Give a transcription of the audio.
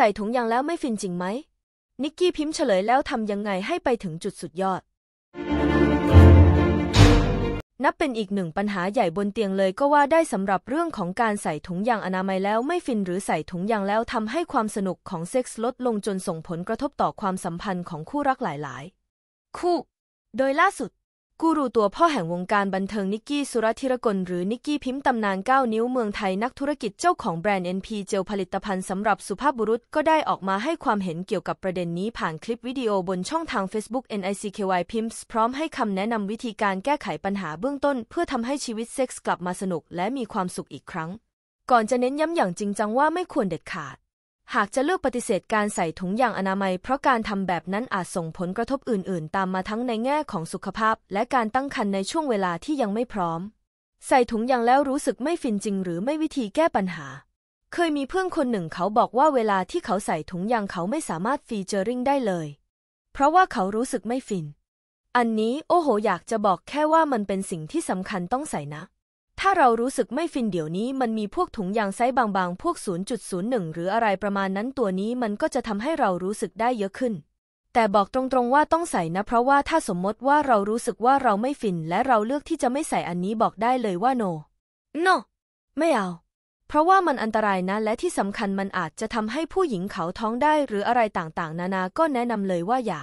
ใส่ถุงยางแล้วไม่ฟินจริงไหมนิกกี้พิมพ์เฉลยแล้วทำยังไงให้ไปถึงจุดสุดยอด นับเป็นอีกหนึ่งปัญหาใหญ่บนเตียงเลยก็ว่าได้สำหรับเรื่องของการใส่ถุงยางอนามัยแล้วไม่ฟินหรือใส่ถุงยางแล้วทำให้ความสนุกของเซ็กส์ลด ลงจนส่งผลกระทบต่อความสัมพันธ์ของคู่รักหลาย ๆ คู่ โดยล่าสุดกูรูตัวพ่อแห่งวงการบันเทิงนิกกี้ สุรธิรกลหรือนิกกี้พิมพ์ตำนาน 9 นิ้วเมืองไทย นักธุรกิจเจ้าของแบรนด์ NP เจลผลิตภัณฑ์สำหรับสุภาพบุรุษก็ได้ออกมาให้ความเห็นเกี่ยวกับประเด็นนี้ผ่านคลิปวิดีโอบนช่องทาง Facebook NICKY Pimps พร้อมให้คำแนะนำวิธีการแก้ไขปัญหาเบื้องต้นเพื่อทำให้ชีวิตเซ็กส์กลับมาสนุก และมีความสุขอีกครั้ง ก่อนจะเน้นย้ำอย่างจริงจังว่าไม่ควรเด็ดขาดหากจะเลือกปฏิเสธการใส่ถุงยางอนามัย เพราะการทำแบบนั้นอาจส่งผลกระทบอื่น ๆ ตามมาทั้งในแง่ของสุขภาพและการตั้งครรภ์นในช่วงเวลาที่ยังไม่พร้อม ใส่ถุงยางแล้วรู้สึกไม่ฟินจริงหรือไม่วิธีแก้ปัญหา เคยมีเพื่อนคนหนึ่งเขาบอกว่าเวลาที่เขาใส่ถุงยางเขาไม่สามารถฟีเจอริงได้เลย เพราะว่าเขารู้สึกไม่ฟิน อันนี้โอ้โหอยากจะบอกแค่ว่ามันเป็นสิ่งที่สำคัญต้องใส่นะถ้าเรารู้สึกไม่ฟินเดี๋ยวนี้มันมีพวกถุงยางไซส์บางๆ พวก0.01หรืออะไรประมาณนั้นตัวนี้มันก็จะทำให้เรารู้สึกได้เยอะขึ้น แต่บอกตรงๆ ว่าต้องใส่นะ เพราะว่าถ้าสมมติว่าเรารู้สึกว่าเราไม่ฟินและเราเลือกที่จะไม่ใส่อันนี้บอกได้เลยว่า no no ไม่เอา เพราะว่ามันอันตรายนะและที่สำคัญมันอาจจะทำให้ผู้หญิงเขาท้องได้หรืออะไรต่างๆ นานา ก็แนะนำเลยว่าอย่า